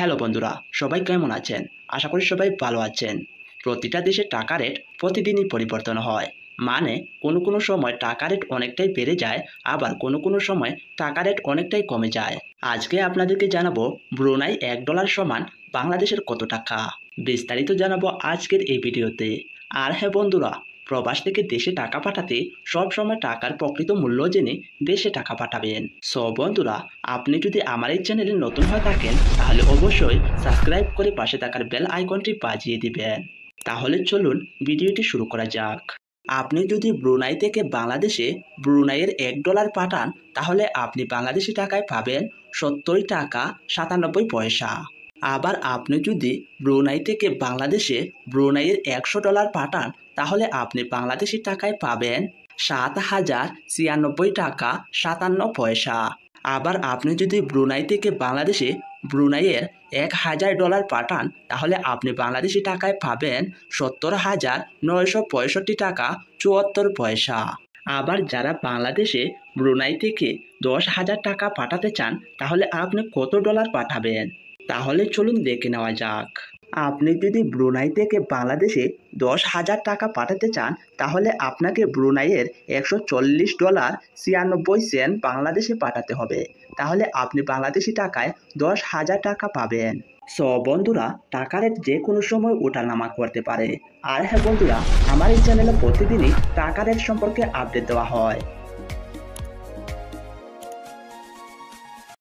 hello বন্ধুরা সবাই কেমন আছেন আশা করি সবাই ভালো আছেন প্রতিটা দেশে টাকা রেট প্রতিদিনই পরিবর্তন হয় মানে কোনো কোনো সময় টাকা রেট অনেকটাই বেড়ে যায় আবার কোনো কোনো সময় টাকা রেট অনেকটাই কমে যায় আজকে আপনাদেরকে জানাবো ব্রুনাই এক ডলার সমান বাংলাদেশের কত টাকা বিস্তারিত জানাবো আজকের এই ভিডিওতে আর হ্যাঁ বন্ধুরা প্রবাস থেকে দেশে টাকা পাঠাতে সবসময় টাকার প্রকৃত মূল্য জেনে দেশে টাকা পাঠাবেন সো বন্ধুরা আপনি যদি আমার এই চ্যানেলে নতুন হয়ে থাকেন তাহলে অবশ্যই সাবস্ক্রাইব করে পাশে থাকার বেল আইকনটি বাজিয়ে দিবেন তাহলে চলুন ভিডিওটি শুরু করা যাক আপনি যদি ব্রুনাই থেকে বাংলাদেশে ব্রুনাইয়ের এক ডলার পাঠান তাহলে আপনি বাংলাদেশি টাকায় পাবেন সত্তর টাকা সাতানব্বই পয়সা আবার আপনি যদি ব্রুনাই থেকে বাংলাদেশে ব্রুনাইয়ের একশো ডলার পাঠান তাহলে আপনি বাংলাদেশি টাকায় পাবেন সাত হাজার ছিয়ানব্বই টাকা সাতান্ন পয়সা আবার আপনি যদি ব্রুনাই থেকে বাংলাদেশে ব্রুনাইয়ের এক হাজার ডলার পাঠান তাহলে আপনি বাংলাদেশি টাকায় পাবেন সত্তর হাজার নয়শো পঁয়ষট্টি টাকা চুয়াত্তর পয়সা আবার যারা বাংলাদেশে ব্রুনাই থেকে দশ হাজার টাকা পাঠাতে চান তাহলে আপনি কত ডলার পাঠাবেন তাহলে চলুন দেখে নেওয়া যাক আপনি যদি ব্রুনাই থেকে বাংলাদেশে দশ হাজার টাকা পাঠাতে চান তাহলে আপনাকে ব্রুনাইয়ের একশো চল্লিশ ডলার ছিয়ানব্বই সেন্ট বাংলাদেশে পাঠাতে হবে তাহলে আপনি বাংলাদেশি টাকায় দশ হাজার টাকা পাবেন স বন্ধুরা টাকার যে কোনো সময় ওঠানামা করতে পারে আর হ্যাঁ বন্ধুরা আমার এই চ্যানেলে প্রতিদিনই টাকার সম্পর্কে আপডেট দেওয়া হয়